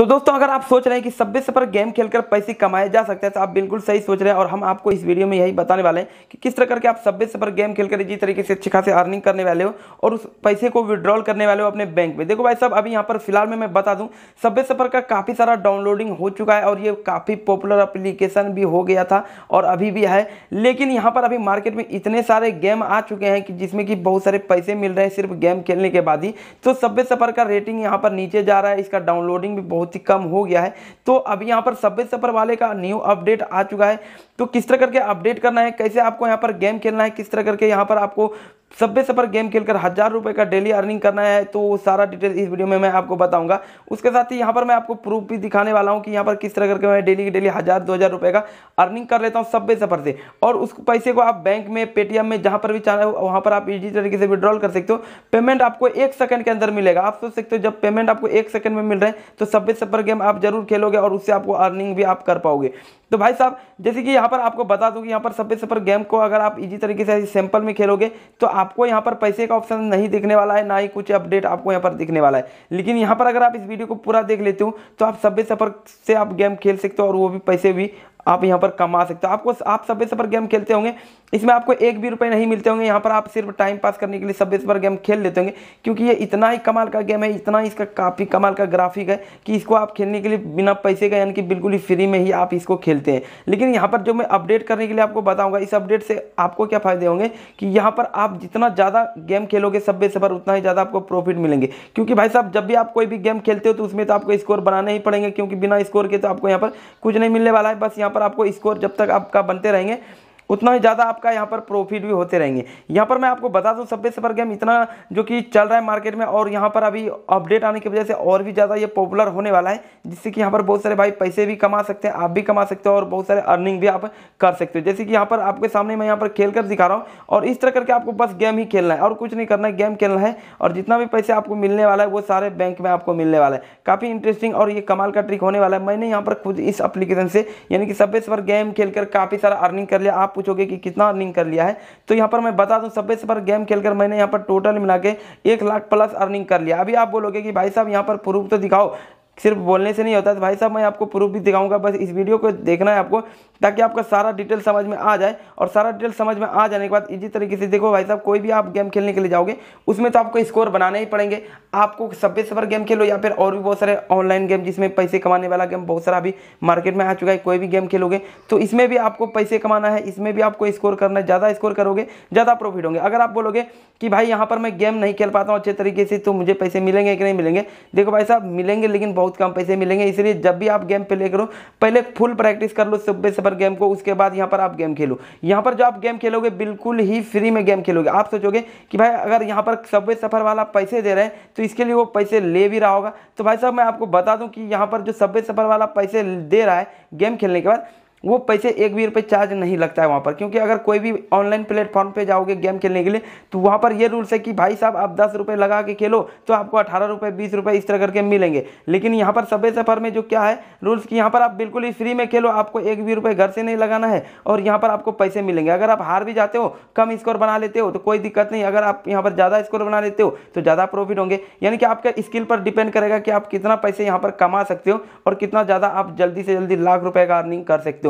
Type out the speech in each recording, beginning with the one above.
तो दोस्तों अगर आप सोच रहे हैं कि सभ्य से पर गेम खेलकर पैसे कमाए जा सकते हैं तो आप बिल्कुल सही सोच रहे हैं और हम आपको इस वीडियो में यही बताने वाले हैं कि किस तरह करके आप सभ्य से पर गेम खेलकर इसी तरीके से अच्छी खासी अर्निंग करने वाले हो और उस पैसे को विड्रॉल करने वाले हो अपने बैंक में देखो भाई साहब अभी यहाँ पर फिलहाल में मैं बता दूँ सभ्य सफर का काफ़ी सारा डाउनलोडिंग हो चुका है और ये काफ़ी पॉपुलर अप्लीकेशन भी हो गया था और अभी भी है लेकिन यहाँ पर अभी मार्केट में इतने सारे गेम आ चुके हैं कि जिसमें कि बहुत सारे पैसे मिल रहे हैं सिर्फ गेम खेलने के बाद ही तो सभ्य सफर का रेटिंग यहाँ पर नीचे जा रहा है इसका डाउनलोडिंग भी बहुत बहुत ही कम हो गया है तो अब यहाँ पर सब्वे सफर वाले का न्यू अपडेट आ चुका है तो किस तरह करके अपडेट करना है कैसे आपको यहाँ पर गेम खेलना है किस तरह करके यहाँ पर आपको सब्बे सफर गेम खेलकर हज़ार रुपए का डेली अर्निंग करना है तो वो सारा डिटेल इस वीडियो में मैं आपको बताऊंगा उसके साथ ही यहाँ पर मैं आपको प्रूफ भी दिखाने वाला हूँ कि यहाँ पर किस तरह करके मैं डेली डेली हज़ार दो हज़ार रुपये का अर्निंग कर लेता हूँ सब्बे सफर से और उस पैसे को आप बैंक में पेटीएम में जहाँ पर भी चाह रहे हो वहाँ पर आप इजी तरीके से विड्रॉल कर सकते हो पेमेंट आपको एक सेकंड के अंदर मिलेगा आप सोच सकते हो जब पेमेंट आपको एक सेकंड में मिल रहे हैं तो सभ्य सफर गेम आप जरूर खेलोगे और उससे आपको अर्निंग भी आप कर पाओगे तो भाई साहब जैसे कि यहाँ पर आपको बता दूँ यहाँ पर सब्बे सफर गेम को अगर आप इजी तरीके से सैंपल में खेलोगे तो आपको यहाँ पर पैसे का ऑप्शन नहीं दिखने वाला है ना ही कुछ अपडेट आपको यहाँ पर दिखने वाला है लेकिन यहाँ पर अगर आप इस वीडियो को पूरा देख लेते हो तो आप सभी सफर से आप गेम खेल सकते हो और वो भी पैसे भी आप यहाँ पर कमा सकते हो आपको आप सब्बे सफर गेम खेलते होंगे इसमें आपको एक भी रुपए नहीं मिलते होंगे यहाँ पर आप सिर्फ टाइम पास करने के लिए सब इस पर गेम खेल लेते होंगे क्योंकि ये इतना ही कमाल का गेम है इतना इसका काफ़ी कमाल का ग्राफिक है कि इसको आप खेलने के लिए बिना पैसे का यानी कि बिल्कुल ही फ्री में ही आप इसको खेलते हैं लेकिन यहाँ पर जो मैं अपडेट करने के लिए आपको बताऊँगा इस अपडेट से आपको क्या फ़ायदे होंगे कि यहाँ पर आप जितना ज़्यादा गेम खेलोगे सब सफर उतना ही ज़्यादा आपको प्रॉफिट मिलेंगे क्योंकि भाई साहब जब भी आप कोई भी गेम खेलते हो तो उसमें तो आपको स्कोर बनाने ही पड़ेंगे क्योंकि बिना स्कोर के तो आपको यहाँ पर कुछ नहीं मिलने वाला है बस यहाँ पर आपको स्कोर जब तक आपका बनते रहेंगे उतना ही ज़्यादा आपका यहाँ पर प्रॉफिट भी होते रहेंगे यहाँ पर मैं आपको बता दूँ सबसे सफर गेम इतना जो कि चल रहा है मार्केट में और यहाँ पर अभी अपडेट आने की वजह से और भी ज़्यादा ये पॉपुलर होने वाला है जिससे कि यहाँ पर बहुत सारे भाई पैसे भी कमा सकते हैं आप भी कमा सकते हो और बहुत सारे अर्निंग भी आप कर सकते हो जैसे कि यहाँ पर आपके सामने मैं यहाँ पर खेल कर दिखा रहा हूँ और इस तरह करके आपको बस गेम ही खेलना है और कुछ नहीं करना है गेम खेलना है और जितना भी पैसे आपको मिलने वाला है वो सारे बैंक में आपको मिलने वाला है काफ़ी इंटरेस्टिंग और ये कमाल का ट्रिक होने वाला है मैंने यहाँ पर खुद इस अप्लीकेशन से यानी कि सबसे सफर गेम खेल काफ़ी सारा अर्निंग कर लिया आप पूछोगे कि कितना अर्निंग कर लिया है तो यहाँ पर मैं बता दूँ सबसे पर गेम खेलकर मैंने यहाँ पर टोटल मिला के एक लाख प्लस अर्निंग कर लिया अभी आप बोलोगे कि भाई साहब यहाँ पर प्रूफ तो दिखाओ सिर्फ बोलने से नहीं होता तो भाई साहब मैं आपको प्रूफ भी दिखाऊंगा बस इस वीडियो को देखना है आपको ताकि आपका सारा डिटेल समझ में आ जाए और सारा डिटेल समझ में आ जाने के बाद इसी तरीके से देखो भाई साहब कोई भी आप गेम खेलने के लिए जाओगे उसमें तो आपको स्कोर बनाने ही पड़ेंगे आपको सबसे सफर गेम खेलो या फिर और भी बहुत सारे ऑनलाइन गेम जिसमें पैसे कमाने वाला गेम बहुत सारा अभी मार्केट में आ चुका है कोई भी गेम खेलोगे तो इसमें भी आपको पैसे कमाना है इसमें भी आपको स्कोर करना है ज़्यादा स्कोर करोगे ज़्यादा प्रॉफिट होंगे अगर आप बोलोगे कि भाई यहाँ पर मैं गेम नहीं खेल पाता हूँ अच्छे तरीके से तो मुझे पैसे मिलेंगे कि नहीं मिलेंगे देखो भाई साहब मिलेंगे लेकिन बहुत बहुत कम पैसे मिलेंगे इसलिए जब भी आप गेम प्ले करो पहले फुल प्रैक्टिस कर लो सुबह सफर गेम को उसके बाद यहाँ पर आप गेम खेलो यहाँ पर जो आप गेम खेलोगे बिल्कुल ही फ्री में गेम खेलोगे आप सोचोगे कि भाई अगर यहाँ पर सबवे सफर वाला पैसे दे रहे हैं तो इसके लिए वो पैसे ले भी रहा होगा तो भाई साहब मैं आपको बता दूँ कि यहाँ पर जो सबवे सफर वाला पैसे दे रहा है गेम खेलने के बाद वो पैसे एक भी रुपये चार्ज नहीं लगता है वहाँ पर क्योंकि अगर कोई भी ऑनलाइन प्लेटफॉर्म पे जाओगे गेम खेलने के लिए तो वहाँ पर ये रूल्स है कि भाई साहब आप दस रुपये लगा के खेलो तो आपको अठारह रुपये बीस रुपये इस तरह करके मिलेंगे लेकिन यहाँ पर सभी सफ़र में जो क्या है रूल्स कि यहाँ पर आप बिल्कुल ही फ्री में खेलो आपको एक भी रुपये घर से नहीं लगाना है और यहाँ पर आपको पैसे मिलेंगे अगर आप हार भी जाते हो कम स्कोर बना लेते हो तो कोई दिक्कत नहीं अगर आप यहाँ पर ज़्यादा स्कोर बना लेते हो तो ज़्यादा प्रॉफिट होंगे यानी कि आपके स्किल पर डिपेंड करेगा कि आप कितना पैसे यहाँ पर कमा सकते हो और कितना ज़्यादा आप जल्दी से जल्दी लाख रुपये का अर्निंग कर सकते हो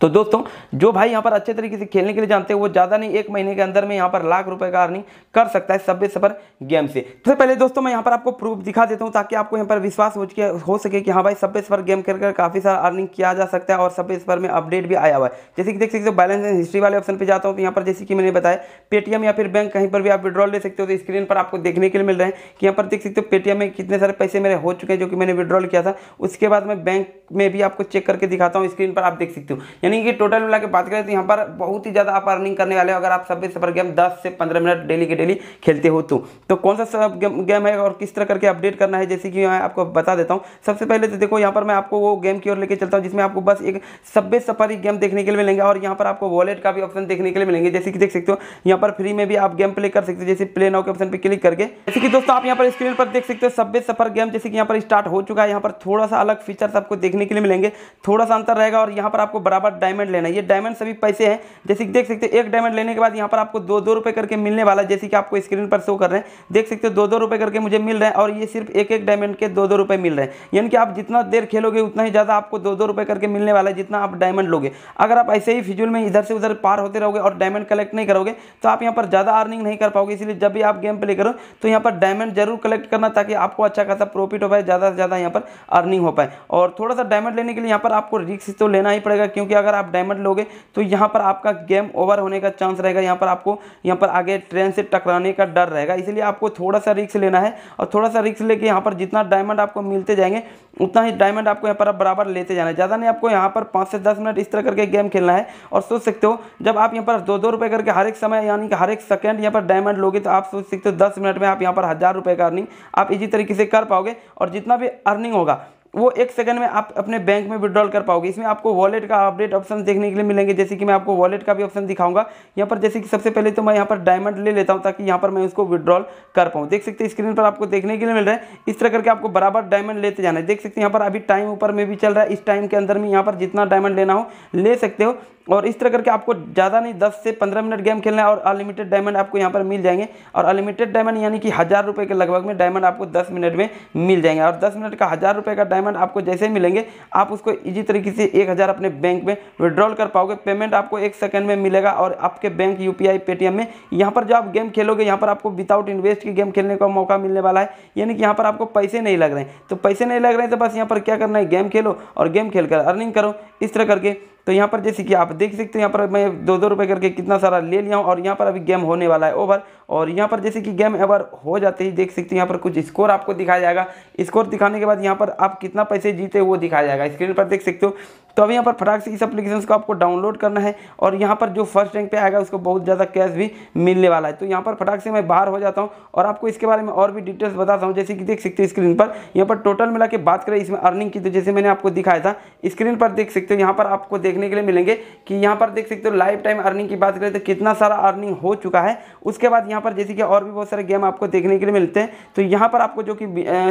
तो दोस्तों जो भाई यहाँ पर अच्छे तरीके से खेलने के लिए जानते हैं वो ज़्यादा नहीं एक महीने के अंदर में यहाँ पर लाख रुपए का अर्निंग कर सकता है सब्बे सफर गेम से सबसे तो पहले दोस्तों मैं यहाँ पर आपको प्रूफ दिखा देता हूँ ताकि आपको यहाँ पर विश्वास हो चुके हो सके कि हाँ भाई सबसे सफर गेम खेलकर काफ़ी सारा अर्निंग किया जा सकता है और सब्बे सफर में अपडेट भी आया हुआ है जैसे कि देख सकते हो बैलेंस एंड हिस्ट्री वाले ऑप्शन पर जाता हूँ तो यहाँ पर जैसे कि मैंने बताया पेटीएम या फिर बैंक कहीं पर भी आप विड्रॉल ले सकते हो तो स्क्रीन पर आपको देखने के लिए मिल रहे हैं कि यहाँ पर देख सकते हो पेटीएम में कितने सारे पैसे मेरे हो चुके हैं जो कि मैंने विड्रॉल किया था उसके बाद मैं बैंक में भी आपको चेक करके दिखाता हूँ स्क्रीन पर आप देख सकते हो यानी कि टोटल मिला के बात करें तो यहाँ पर बहुत ही ज़्यादा आप अर्निंग करने वाले हो अगर आप सभी सफर गेम दस से पंद्रह मिनट डेली के डेली खेलते हो तो।, तो, कौन सा सब गेम, है और किस तरह करके अपडेट करना है जैसे कि मैं आपको बता देता हूँ सबसे पहले तो देखो यहाँ पर मैं आपको वो गेम की ओर लेके चलता हूँ जिसमें आपको बस एक सब्य सफर गेम देखने के लिए मिलेंगे और यहाँ पर आपको वॉलेट का भी ऑप्शन देखने के लिए मिलेंगे जैसे कि देख सकते हो यहाँ पर फ्री में भी आप गेम प्ले कर सकते हो जैसे प्ले नाउ के ऑप्शन पर क्लिक करके जैसे कि दोस्तों आप यहाँ पर स्क्रीन पर देख सकते हो सब्बे सफर गेम जैसे कि यहाँ पर स्टार्ट हो चुका है यहाँ पर थोड़ा सा अलग फीचर्स आपको देखने के लिए मिलेंगे थोड़ा सा अंतर रहेगा और यहाँ पर आपको बराबर पास डायमंड लेना ये डायमंड सभी पैसे हैं जैसे कि देख सकते हैं एक डायमंड लेने के बाद यहाँ पर आपको दो दो रुपये करके मिलने वाला है जैसे कि आपको स्क्रीन पर शो कर रहे हैं देख सकते हो दो दो रुपये करके मुझे मिल रहे हैं और ये सिर्फ एक एक डायमंड के दो दो रुपये मिल रहे हैं यानी कि आप जितना देर खेलोगे उतना ही ज़्यादा आपको दो दो रुपये करके मिलने वाला है जितना आप डायमंड लोगे अगर आप ऐसे ही फिजुल में इधर से उधर पार होते रहोगे और डायमंड कलेक्ट नहीं करोगे तो आप यहाँ पर ज़्यादा अर्निंग नहीं कर पाओगे इसलिए जब भी आप गेम प्ले करो तो यहाँ पर डायमंड जरूर कलेक्ट करना ताकि आपको अच्छा खासा प्रॉफिट हो पाए ज़्यादा से ज़्यादा यहाँ पर अर्निंग हो पाए और थोड़ा सा डायमंड लेने के लिए यहाँ पर आपको रिक्स तो लेना ही पड़ेगा क्योंकि अगर आप डायमंड लोगे तो यहाँ पर आपका गेम ओवर होने का चांस रहेगा यहाँ पर आपको यहाँ पर आगे ट्रेन से टकराने का डर रहेगा इसलिए आपको थोड़ा सा रिक्स लेना है और थोड़ा सा रिक्स लेके यहाँ पर जितना डायमंड आपको मिलते जाएंगे उतना ही डायमंड आपको यहाँ पर बराबर लेते जाना है ज़्यादा नहीं आपको यहाँ पर पाँच से दस मिनट इस तरह करके गेम खेलना है और सोच सकते हो जब आप यहाँ पर दो दो रुपये करके हर एक समय यानी कि हर एक सेकेंड यहाँ पर डायमंड लोगे तो आप सोच सकते हो दस मिनट में आप यहाँ पर हज़ार रुपये का अर्निंग आप इसी तरीके से कर पाओगे और जितना भी अर्निंग होगा वो एक सेकंड में आप अपने बैंक में विड्रॉल कर पाओगे इसमें आपको वॉलेट का अपडेट ऑप्शन देखने के लिए मिलेंगे जैसे कि मैं आपको वॉलेट का भी ऑप्शन दिखाऊंगा यहाँ पर जैसे कि सबसे पहले तो मैं यहाँ पर डायमंड ले लेता हूँ ताकि यहाँ पर मैं उसको विड्रॉल कर पाऊँ देख सकते हैं स्क्रीन पर आपको देखने के लिए मिल रहा है इस तरह करके आपको बराबर डायमंड लेते जाना है देख सकते हैं यहाँ पर अभी टाइम ऊपर में भी चल रहा है इस टाइम के अंदर में यहाँ पर जितना डायमंड लेना हो ले सकते हो और इस तरह करके आपको ज़्यादा नहीं दस से पंद्रह मिनट गेम खेलना है और अनलिमिटेड डायमंड आपको यहाँ पर मिल जाएंगे और अनलिमिटेड डायमंड यानी कि हज़ार रुपये के लगभग में डायमंड आपको दस मिनट में मिल जाएंगे और दस मिनट का हज़ार रुपये का डायमंड आपको जैसे मिलेंगे आप उसको इजी तरीके से एक हज़ार अपने बैंक में विड्रॉल कर पाओगे पेमेंट आपको एक सेकेंड में मिलेगा और आपके बैंक यू पी में यहाँ पर जो आप गेम खेलोगे यहाँ पर आपको विदाउट इन्वेस्ट की गेम खेलने का मौका मिलने वाला है यानी कि यहाँ पर आपको पैसे नहीं लग रहे हैं तो पैसे नहीं लग रहे हैं तो बस यहाँ पर क्या करना है गेम खेलो और गेम खेल कर अर्निंग करो इस तरह करके तो यहाँ पर जैसे कि आप देख सकते हो यहाँ पर मैं दो दो रुपये करके कितना सारा ले लिया हूँ और यहाँ पर अभी गेम होने वाला है ओवर और यहाँ पर जैसे कि गेम ओवर हो जाते ही देख सकते हो यहाँ पर कुछ स्कोर आपको दिखाया जाएगा स्कोर दिखाने के बाद यहाँ पर आप कितना पैसे जीते वो दिखाया जाएगा स्क्रीन पर देख सकते हो तो अब यहाँ पर फटाक से इस एप्लीकेशन को आपको डाउनलोड करना है और यहाँ पर जो फर्स्ट रैंक पे आएगा उसको बहुत ज़्यादा कैश भी मिलने वाला है तो यहाँ पर फटाक से मैं बाहर हो जाता हूँ और आपको इसके बारे में और भी डिटेल्स बताता हूँ जैसे कि देख सकते हो स्क्रीन पर यहाँ पर टोटल मिला के बात करें इसमें अर्निंग की तो जैसे मैंने आपको दिखाया था स्क्रीन पर देख सकते हो यहाँ पर आपको देखने के लिए मिलेंगे कि यहाँ पर देख सकते हो लाइफ टाइम अर्निंग की बात करें तो कितना सारा अर्निंग हो चुका है उसके बाद यहाँ पर जैसे कि और भी बहुत सारे गेम आपको देखने के लिए मिलते हैं तो यहाँ पर आपको जो कि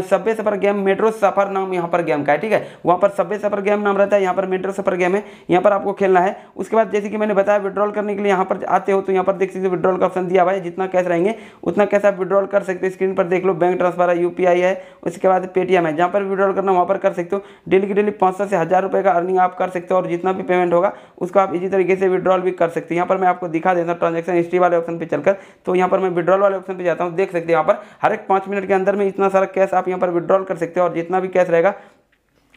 सब्बे सफर गेम मेट्रो सफर नाम यहाँ पर गेम का है ठीक है वहाँ पर सब्बे सफर गेम नाम रहता है यहाँ पर मीटर सफर गेम है यहाँ पर आपको खेलना है उसके बाद जैसे कि मैंने बताया विड्रॉल करने के लिए यहाँ पर आते हो तो यहाँ पर देख सकते विड्रॉल का ऑप्शन दिया हुआ है जितना कैश रहेंगे उतना कैसे आप विड्रॉल कर सकते हो स्क्रीन पर देख लो बैंक ट्रांसफर है यू है उसके बाद पेटीएम है जहाँ पर विड्रॉल करना वहाँ पर कर सकते हो डेली की डेली पाँच से हज़ार रुपये का अर्निंग आप कर सकते हो और जितना भी पेमेंट होगा उसको आप इसी तरीके से विड्रॉल भी कर सकते हो यहाँ पर मैं आपको दिखा देता हूँ ट्रांजेक्शन हिस्ट्री वाले ऑप्शन पर चलकर तो यहाँ पर मैं विड्रॉल वाले ऑप्शन पर जाता हूँ देख सकते हो यहाँ पर हर एक पाँच मिनट के अंदर में इतना सारा कैश आप यहाँ पर विड्रॉल कर सकते हो और जितना भी कैश रहेगा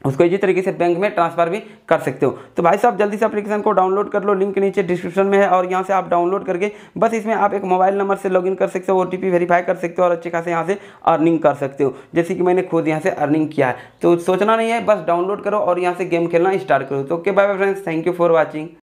उसको इसी तरीके से बैंक में ट्रांसफर भी कर सकते हो तो भाई साहब जल्दी से एप्लीकेशन को डाउनलोड कर लो लिंक नीचे डिस्क्रिप्शन में है और यहाँ से आप डाउनलोड करके बस इसमें आप एक मोबाइल नंबर से लॉगिन कर सकते हो ओ वेरीफाई कर सकते हो और अच्छे खासे यहाँ से अर्निंग कर सकते हो जैसे कि मैंने खुद यहाँ से अर्निंग किया है तो सोचना नहीं है बस डाउनलोड करो और यहाँ से गेम खेलना स्टार्ट करो तो okay bye bye friends thank you for watching